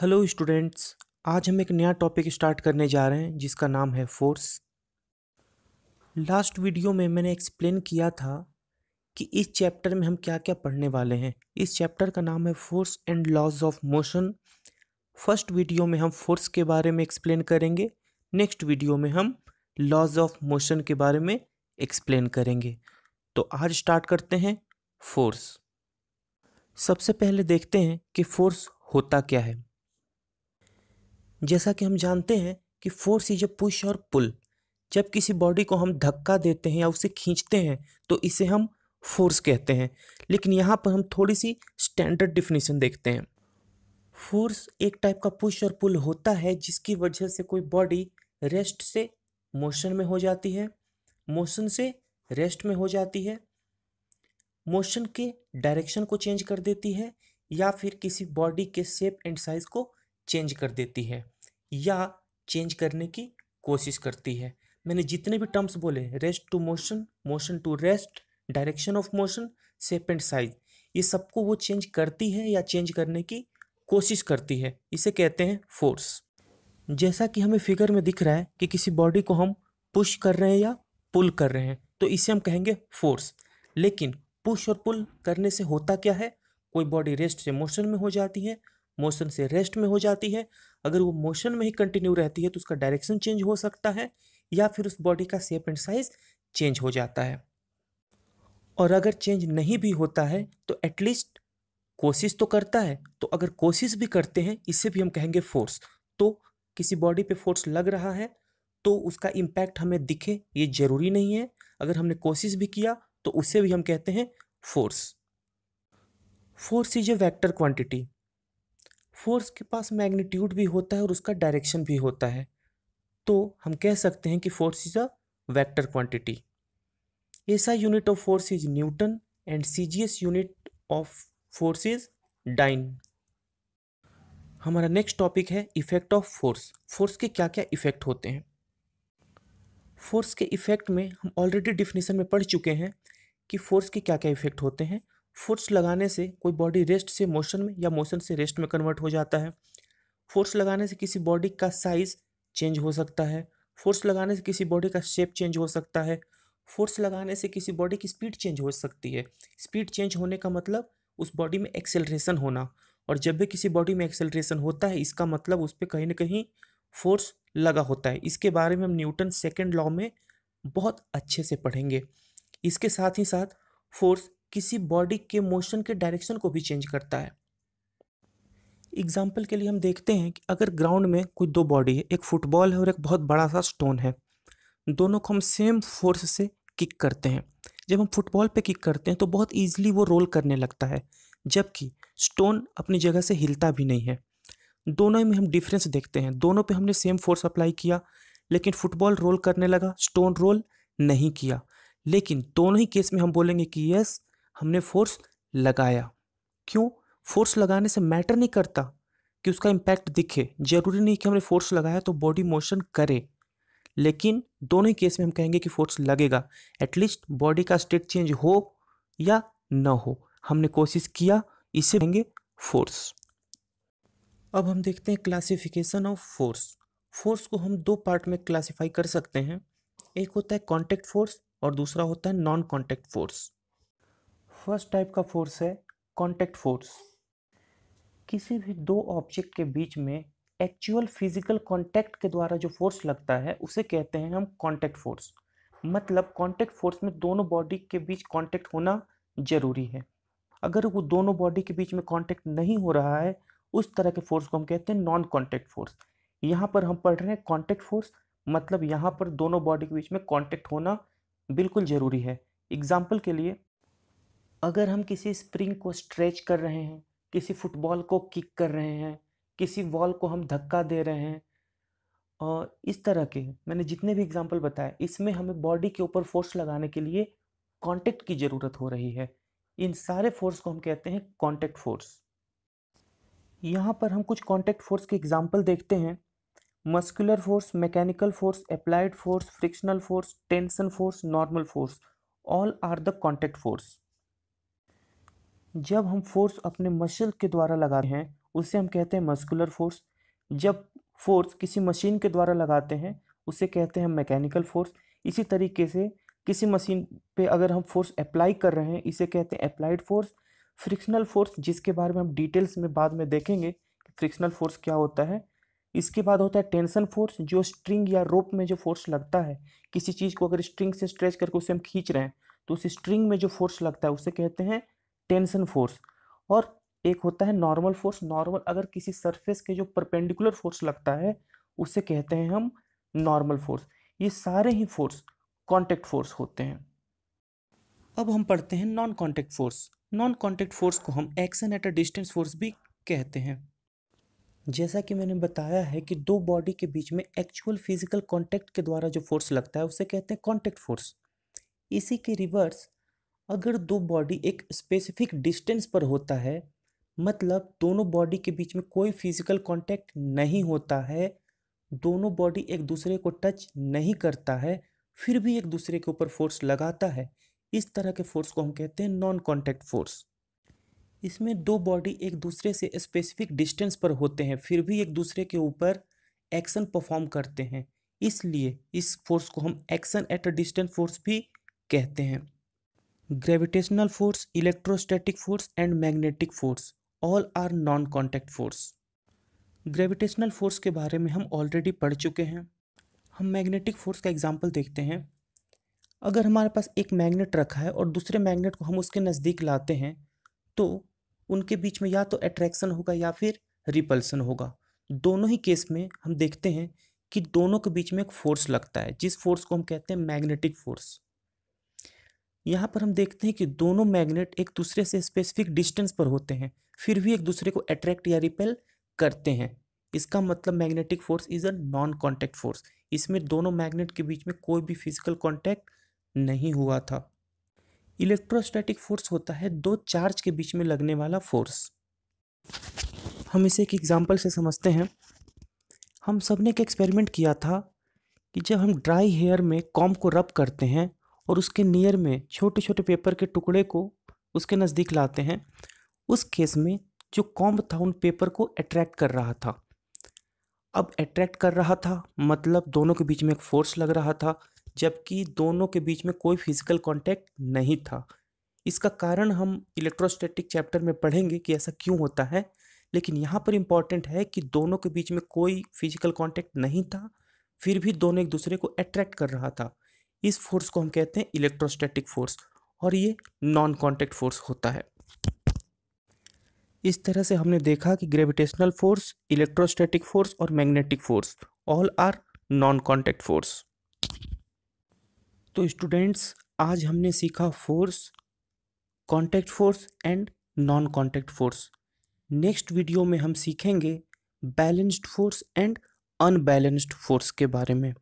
hello students आज हम एक नया टॉपिक स्टार्ट करने जा रहे हैं जिसका नाम है फोर्स लास्ट वीडियो में मैंने एक्सप्लेन किया था कि इस चैप्टर में हम क्या क्या पढ़ने वाले हैं इस चैप्टर का नाम है force and laws of motion first video में हम फोर्स के बारे में एक्सप्लेन करेंगे नेक्स्ट वीडियो में हम लॉज ऑफ मोशन के बारे में एक्सप्लेन करेंगे तो आज स्टार्ट करते हैं फोर्स सबसे पहले देखते हैं कि फोर्स होता क्या है जैसा कि हम जानते हैं कि फोर्स इज ए पुश और पुल जब किसी बॉडी को हम धक्का देते हैं या उसे खींचते हैं तो इसे हम फोर्स कहते हैं लेकिन यहाँ पर हम थोड़ी सी स्टैंडर्ड डिफिनेशन देखते हैं फोर्स एक टाइप का पुश और पुल होता है जिसकी वजह से कोई बॉडी रेस्ट से मोशन में हो जाती है मोशन से रेस्ट में हो जाती है मोशन के डायरेक्शन को चेंज कर देती है या फिर किसी बॉडी के शेप एंड साइज को चेंज कर देती है या चेंज करने की कोशिश करती है मैंने जितने भी टर्म्स बोले rest to motion motion to rest direction of motion shape and size ये सबको वो चेंज करती है या चेंज करने की कोशिश करती है इसे कहते हैं फोर्स जैसा कि हमें फिगर में दिख रहा है कि किसी बॉडी को हम पुश कर रहे हैं या पुल कर रहे हैं तो इसे हम कहेंगे फोर्स लेकिन पुश और पुल करने से होता क्या है कोई बॉडी रेस्ट से मोशन में हो जाती है मोशन से रेस्ट में हो जाती है अगर वो मोशन में ही कंटिन्यू रहती है तो उसका डायरेक्शन चेंज हो सकता है या फिर उस बॉडी का शेप एंड साइज चेंज हो जाता है और अगर चेंज नहीं भी होता है तो एटलीस्ट कोशिश तो करता है तो अगर कोशिश भी करते हैं इससे भी हम कहेंगे फोर्स तो किसी बॉडी पे फोर्स लग रहा है तो उसका इम्पैक्ट हमें दिखे ये ज़रूरी नहीं है अगर हमने कोशिश भी किया तो उससे भी हम कहते हैं force force is a vector quantity force के पास मैग्नीट्यूड भी होता है और उसका डायरेक्शन भी होता है तो हम कह सकते हैं कि force is a vector quantity SI unit of force is newton and C unit of force is dyne हमारा नेक्स्ट टॉपिक है इफेक्ट ऑफ फोर्स फोर्स के क्या क्या इफेक्ट होते हैं फोर्स के इफेक्ट में हम ऑलरेडी डिफिनेशन में पढ़ चुके हैं कि फोर्स के क्या क्या इफेक्ट होते हैं फोर्स लगाने से कोई बॉडी रेस्ट से मोशन में या मोशन से रेस्ट में कन्वर्ट हो जाता है फोर्स लगाने से किसी बॉडी का साइज चेंज हो सकता है फोर्स लगाने से किसी बॉडी का शेप चेंज हो सकता है फोर्स लगाने से किसी बॉडी की स्पीड चेंज हो सकती है स्पीड चेंज होने का मतलब उस बॉडी में एक्सेलरेशन होना और जब भी किसी बॉडी में एक्सेलरेशन होता है इसका मतलब उस पर कहीं ना कहीं फोर्स लगा होता है इसके बारे में हम न्यूटन सेकेंड लॉ में बहुत अच्छे से पढ़ेंगे इसके साथ ही साथ फोर्स किसी बॉडी के मोशन के डायरेक्शन को भी चेंज करता है एग्जाम्पल के लिए हम देखते हैं कि अगर ग्राउंड में कोई दो बॉडी है एक फुटबॉल है और एक बहुत बड़ा सा स्टोन है दोनों को हम सेम फोर्स से किक करते हैं जब हम फुटबॉल पे किक करते हैं तो बहुत इजीली वो रोल करने लगता है जबकि स्टोन अपनी जगह से हिलता भी नहीं है दोनों में हम डिफरेंस देखते हैं दोनों पे हमने सेम फोर्स अप्लाई किया लेकिन फुटबॉल रोल करने लगा स्टोन रोल नहीं किया लेकिन दोनों ही केस में हम बोलेंगे कि यस हमने फोर्स लगाया क्यों फोर्स लगाने से मैटर नहीं करता कि उसका इम्पैक्ट दिखे जरूरी नहीं कि हमने फोर्स लगाया तो बॉडी मोशन करे लेकिन दोनों ही केस में हम कहेंगे कि फोर्स लगेगा एटलीस्ट बॉडी का स्टेट चेंज हो या न हो हमने कोशिश किया इसे कहेंगे फोर्स अब हम देखते हैं क्लासिफिकेशन ऑफ फोर्स फोर्स को हम दो पार्ट में क्लासिफाई कर सकते हैं एक होता है कॉन्टैक्ट फोर्स और दूसरा होता है non contact force first type का फोर्स है कॉन्टैक्ट फोर्स किसी भी दो ऑब्जेक्ट के बीच में एक्चुअल फिजिकल कॉन्टेक्ट के द्वारा जो फोर्स लगता है उसे कहते हैं हम कॉन्टेक्ट फोर्स मतलब कॉन्टेक्ट फोर्स में दोनों बॉडी के बीच कॉन्टेक्ट होना जरूरी है अगर वो दोनों बॉडी के बीच में कॉन्टेक्ट नहीं हो रहा है उस तरह के फोर्स को हम कहते हैं नॉन कॉन्टेक्ट फोर्स यहाँ पर हम पढ़ रहे हैं कॉन्टेक्ट फोर्स मतलब यहाँ पर दोनों बॉडी के बीच में कॉन्टेक्ट होना बिल्कुल ज़रूरी है एग्जाम्पल के लिए अगर हम किसी स्प्रिंग को स्ट्रेच कर रहे हैं किसी फुटबॉल को किक कर रहे हैं किसी वॉल को हम धक्का दे रहे हैं और इस तरह के मैंने जितने भी एग्जाम्पल बताए इसमें हमें बॉडी के ऊपर फोर्स लगाने के लिए कांटेक्ट की ज़रूरत हो रही है इन सारे फोर्स को हम कहते हैं कांटेक्ट फोर्स यहाँ पर हम कुछ कांटेक्ट फोर्स के एग्जाम्पल देखते हैं muscular force mechanical force applied force frictional force tension force normal force all are the contact force जब हम फोर्स अपने मसल के द्वारा लगाते हैं उसे हम कहते हैं मस्कुलर फोर्स जब फोर्स किसी मशीन के द्वारा लगाते हैं उसे कहते हैं मैकेनिकल फोर्स इसी तरीके से किसी मशीन पे अगर हम फोर्स अप्लाई कर रहे हैं इसे कहते हैं अप्लाइड फोर्स फ्रिक्शनल फोर्स जिसके बारे में हम डिटेल्स में बाद में देखेंगे कि फ्रिक्शनल फोर्स क्या होता है इसके बाद होता है टेंशन फोर्स जो स्ट्रिंग या रोप में जो फोर्स लगता है किसी चीज़ को अगर स्ट्रिंग से स्ट्रेच करके उसे हम खींच रहे हैं तो उस स्ट्रिंग में जो फोर्स लगता है उसे कहते हैं टेंशन फोर्स और एक होता है नॉर्मल फोर्स नॉर्मल अगर किसी सरफेस के जो परपेंडिकुलर फोर्स लगता है उसे कहते हैं हम नॉर्मल फोर्स ये सारे ही फोर्स कॉन्टेक्ट फोर्स होते हैं अब हम पढ़ते हैं non contact force non contact force को हम action at a distance force भी कहते हैं जैसा कि मैंने बताया है कि दो बॉडी के बीच में एक्चुअल फिजिकल कॉन्टेक्ट के द्वारा जो फोर्स लगता है उसे कहते हैं कॉन्टेक्ट फोर्स इसी के रिवर्स अगर दो बॉडी एक स्पेसिफिक डिस्टेंस पर होता है मतलब दोनों बॉडी के बीच में कोई फिजिकल कांटेक्ट नहीं होता है दोनों बॉडी एक दूसरे को टच नहीं करता है फिर भी एक दूसरे के ऊपर फोर्स लगाता है इस तरह के फोर्स को हम कहते हैं नॉन कॉन्टैक्ट फोर्स इसमें दो बॉडी एक दूसरे से स्पेसिफिक डिस्टेंस पर होते हैं फिर भी एक दूसरे के ऊपर एक्शन परफॉर्म करते हैं इसलिए इस फोर्स को हम action at a distance force भी कहते हैं gravitational force electrostatic force and magnetic force all are non contact force gravitational force के बारे में हम ऑलरेडी पढ़ चुके हैं हम मैग्नेटिक फोर्स का एग्जाम्पल देखते हैं अगर हमारे पास एक मैग्नेट रखा है और दूसरे मैग्नेट को हम उसके नज़दीक लाते हैं तो उनके बीच में या तो अट्रैक्शन होगा या फिर रिपल्सन होगा दोनों ही केस में हम देखते हैं कि दोनों के बीच में एक फोर्स लगता है जिस फोर्स को हम कहते हैं मैग्नेटिक फोर्स यहाँ पर हम देखते हैं कि दोनों मैग्नेट एक दूसरे से स्पेसिफिक डिस्टेंस पर होते हैं फिर भी एक दूसरे को अट्रैक्ट या रिपेल करते हैं इसका मतलब magnetic force is a non contact force इसमें दोनों मैग्नेट के बीच में कोई भी फिजिकल कॉन्टैक्ट नहीं हुआ था इलेक्ट्रोस्टैटिक फोर्स होता है दो चार्ज के बीच में लगने वाला फोर्स हम इसे एक एग्जाम्पल से समझते हैं हम सब ने एक एक्सपेरिमेंट किया था कि जब हम ड्राई हेयर में कॉम को रब करते हैं और उसके नियर में छोटे छोटे पेपर के टुकड़े को उसके नज़दीक लाते हैं उस केस में जो कॉम्ब था उन पेपर को अट्रैक्ट कर रहा था अब अट्रैक्ट कर रहा था मतलब दोनों के बीच में एक फोर्स लग रहा था जबकि दोनों के बीच में कोई फिजिकल कांटेक्ट नहीं था इसका कारण हम इलेक्ट्रोस्टैटिक चैप्टर में पढ़ेंगे कि ऐसा क्यों होता है लेकिन यहाँ पर इम्पॉर्टेंट है कि दोनों के बीच में कोई फिजिकल कॉन्टैक्ट नहीं था फिर भी दोनों एक दूसरे को अट्रैक्ट कर रहा था इस फोर्स को हम कहते हैं इलेक्ट्रोस्टैटिक फोर्स और ये नॉन कॉन्टैक्ट फोर्स होता है इस तरह से हमने देखा कि ग्रेविटेशनल फोर्स इलेक्ट्रोस्टैटिक फोर्स और magnetic force all are non contact force तो स्टूडेंट्स आज हमने सीखा force contact force and non contact force next video में हम सीखेंगे balanced force and unbalanced force के बारे में